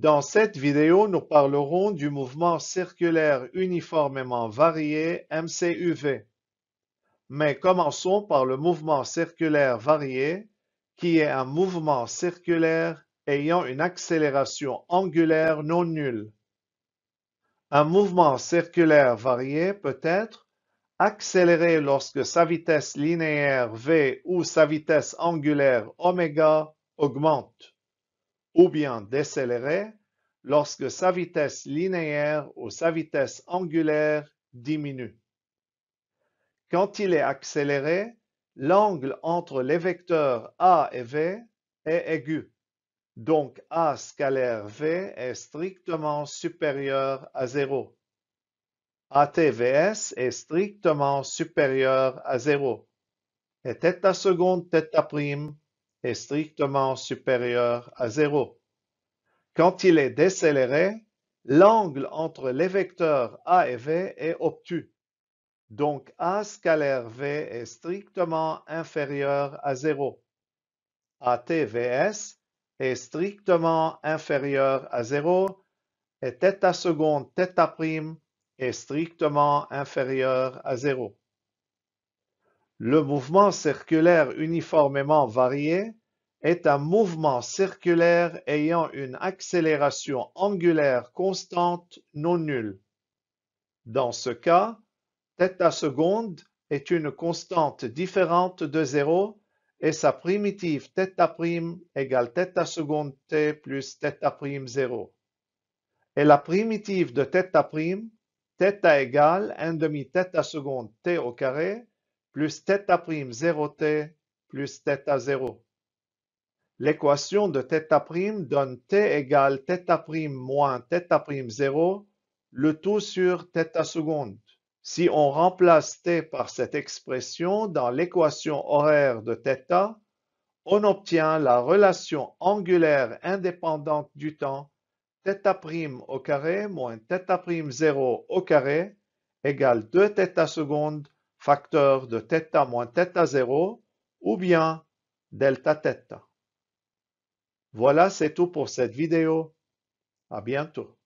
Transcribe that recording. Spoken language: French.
Dans cette vidéo, nous parlerons du mouvement circulaire uniformément varié MCUV. Mais commençons par le mouvement circulaire varié, qui est un mouvement circulaire ayant une accélération angulaire non nulle. Un mouvement circulaire varié peut être accéléré lorsque sa vitesse linéaire v ou sa vitesse angulaire ω augmente ou bien décéléré lorsque sa vitesse linéaire ou sa vitesse angulaire diminue. Quand il est accéléré, l'angle entre les vecteurs A et V est aigu, donc A scalaire V est strictement supérieur à 0. ATVS est strictement supérieur à 0 et θ seconde θ prime est strictement supérieur à zéro. Quand il est décéléré, l'angle entre les vecteurs A et V est obtus. Donc A scalaire V est strictement inférieur à zéro. ATVS est strictement inférieur à zéro et θ seconde θ' est strictement inférieur à zéro. Le mouvement circulaire uniformément varié est un mouvement circulaire ayant une accélération angulaire constante non nulle. Dans ce cas, θ seconde est une constante différente de 0 et sa primitive θ' égale θ seconde t plus θ' 0. Et la primitive de θ', θ égale 1 demi θ seconde t au carré, plus θ'0t plus 0 t plus θ 0 L'équation de θ' donne t égale θ' moins θ'0, le tout sur θ seconde. Si on remplace t par cette expression dans l'équation horaire de θ, on obtient la relation angulaire indépendante du temps θ' au carré moins θ'0 au carré égale 2θ seconde facteur de θ moins θ0 ou bien delta θ. Voilà, c'est tout pour cette vidéo. À bientôt.